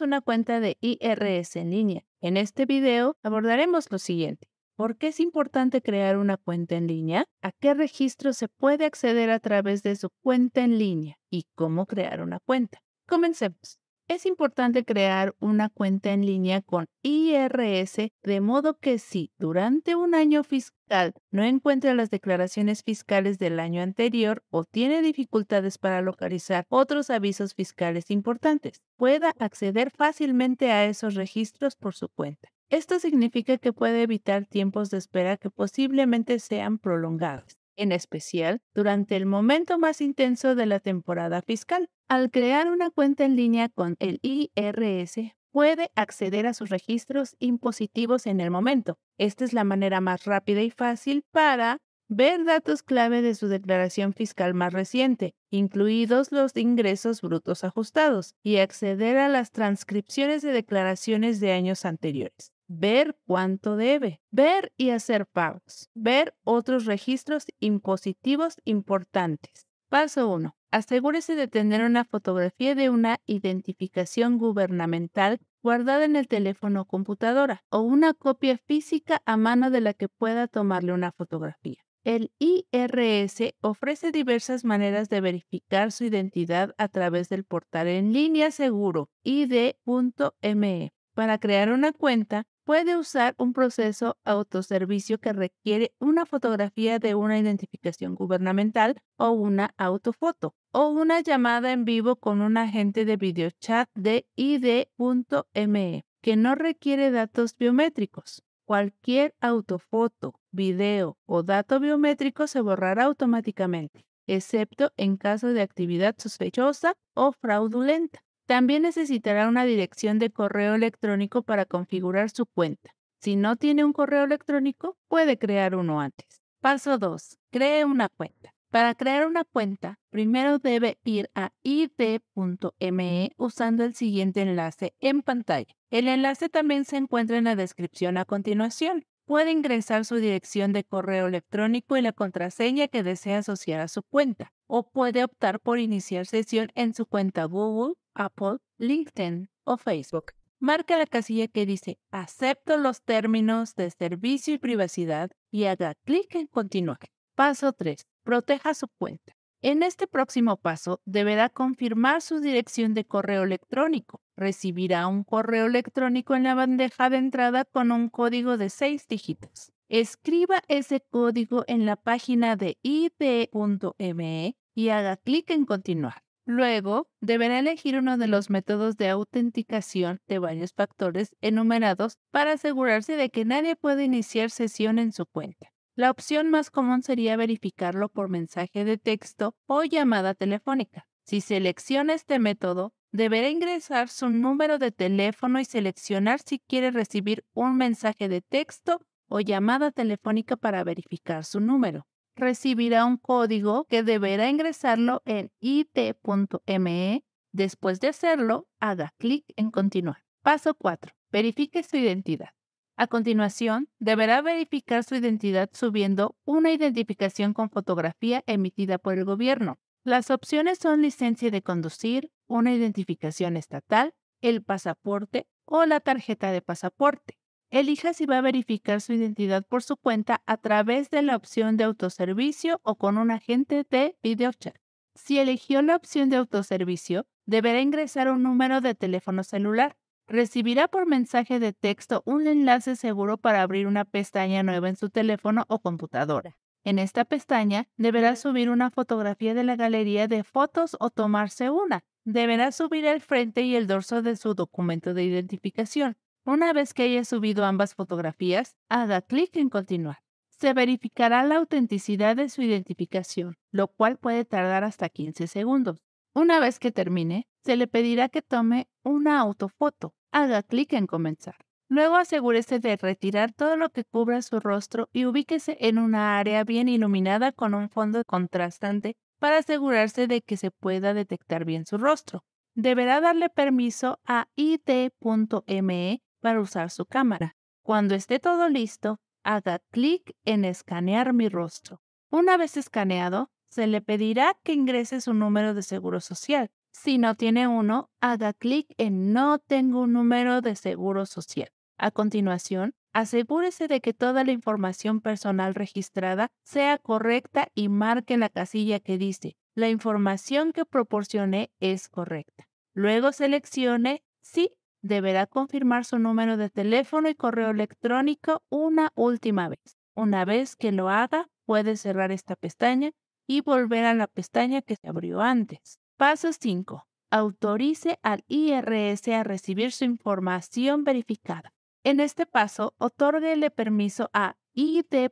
una cuenta de IRS en línea. En este video abordaremos lo siguiente. ¿Por qué es importante crear una cuenta en línea? ¿A qué registro se puede acceder a través de su cuenta en línea? ¿Y cómo crear una cuenta? Comencemos. Es importante crear una cuenta en línea con IRS de modo que si durante un año fiscal no encuentra las declaraciones fiscales del año anterior o tiene dificultades para localizar otros avisos fiscales importantes, pueda acceder fácilmente a esos registros por su cuenta. Esto significa que puede evitar tiempos de espera que posiblemente sean prolongados en especial durante el momento más intenso de la temporada fiscal. Al crear una cuenta en línea con el IRS, puede acceder a sus registros impositivos en el momento. Esta es la manera más rápida y fácil para ver datos clave de su declaración fiscal más reciente, incluidos los ingresos brutos ajustados, y acceder a las transcripciones de declaraciones de años anteriores ver cuánto debe, ver y hacer pagos, ver otros registros impositivos importantes. Paso 1. Asegúrese de tener una fotografía de una identificación gubernamental guardada en el teléfono o computadora o una copia física a mano de la que pueda tomarle una fotografía. El IRS ofrece diversas maneras de verificar su identidad a través del portal en línea seguro id.me. Para crear una cuenta, puede usar un proceso autoservicio que requiere una fotografía de una identificación gubernamental o una autofoto o una llamada en vivo con un agente de videochat de id.me que no requiere datos biométricos. Cualquier autofoto, video o dato biométrico se borrará automáticamente, excepto en caso de actividad sospechosa o fraudulenta. También necesitará una dirección de correo electrónico para configurar su cuenta. Si no tiene un correo electrónico, puede crear uno antes. Paso 2. Cree una cuenta. Para crear una cuenta, primero debe ir a id.me usando el siguiente enlace en pantalla. El enlace también se encuentra en la descripción a continuación. Puede ingresar su dirección de correo electrónico y la contraseña que desea asociar a su cuenta, o puede optar por iniciar sesión en su cuenta Google Apple, LinkedIn o Facebook. Marca la casilla que dice Acepto los términos de servicio y privacidad y haga clic en Continuar. Paso 3. Proteja su cuenta. En este próximo paso deberá confirmar su dirección de correo electrónico. Recibirá un correo electrónico en la bandeja de entrada con un código de seis dígitos. Escriba ese código en la página de id.me y haga clic en continuar. Luego, deberá elegir uno de los métodos de autenticación de varios factores enumerados para asegurarse de que nadie pueda iniciar sesión en su cuenta. La opción más común sería verificarlo por mensaje de texto o llamada telefónica. Si selecciona este método, deberá ingresar su número de teléfono y seleccionar si quiere recibir un mensaje de texto o llamada telefónica para verificar su número recibirá un código que deberá ingresarlo en it.me. Después de hacerlo, haga clic en continuar. Paso 4. Verifique su identidad. A continuación, deberá verificar su identidad subiendo una identificación con fotografía emitida por el gobierno. Las opciones son licencia de conducir, una identificación estatal, el pasaporte o la tarjeta de pasaporte. Elija si va a verificar su identidad por su cuenta a través de la opción de autoservicio o con un agente de videochat. Si eligió la opción de autoservicio, deberá ingresar un número de teléfono celular. Recibirá por mensaje de texto un enlace seguro para abrir una pestaña nueva en su teléfono o computadora. En esta pestaña deberá subir una fotografía de la galería de fotos o tomarse una. Deberá subir el frente y el dorso de su documento de identificación. Una vez que haya subido ambas fotografías, haga clic en continuar. Se verificará la autenticidad de su identificación, lo cual puede tardar hasta 15 segundos. Una vez que termine, se le pedirá que tome una autofoto. Haga clic en comenzar. Luego asegúrese de retirar todo lo que cubra su rostro y ubíquese en una área bien iluminada con un fondo contrastante para asegurarse de que se pueda detectar bien su rostro. Deberá darle permiso a id.me para usar su cámara. Cuando esté todo listo, haga clic en escanear mi rostro. Una vez escaneado, se le pedirá que ingrese su número de seguro social. Si no tiene uno, haga clic en No tengo un número de seguro social. A continuación, asegúrese de que toda la información personal registrada sea correcta y marque la casilla que dice la información que proporcioné es correcta. Luego seleccione Sí deberá confirmar su número de teléfono y correo electrónico una última vez. Una vez que lo haga, puede cerrar esta pestaña y volver a la pestaña que se abrió antes. Paso 5. Autorice al IRS a recibir su información verificada. En este paso, otórguele permiso a id.me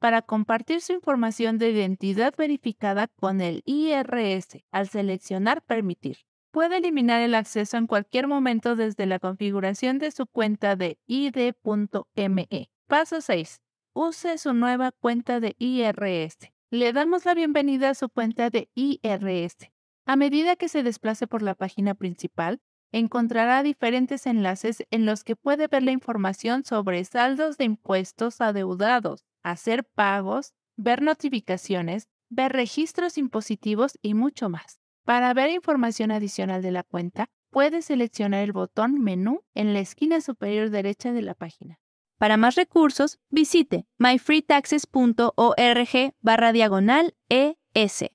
para compartir su información de identidad verificada con el IRS al seleccionar Permitir puede eliminar el acceso en cualquier momento desde la configuración de su cuenta de id.me. Paso 6. Use su nueva cuenta de IRS. Le damos la bienvenida a su cuenta de IRS. A medida que se desplace por la página principal, encontrará diferentes enlaces en los que puede ver la información sobre saldos de impuestos adeudados, hacer pagos, ver notificaciones, ver registros impositivos y mucho más. Para ver información adicional de la cuenta, puede seleccionar el botón Menú en la esquina superior derecha de la página. Para más recursos, visite myfreetaxes.org barra ES.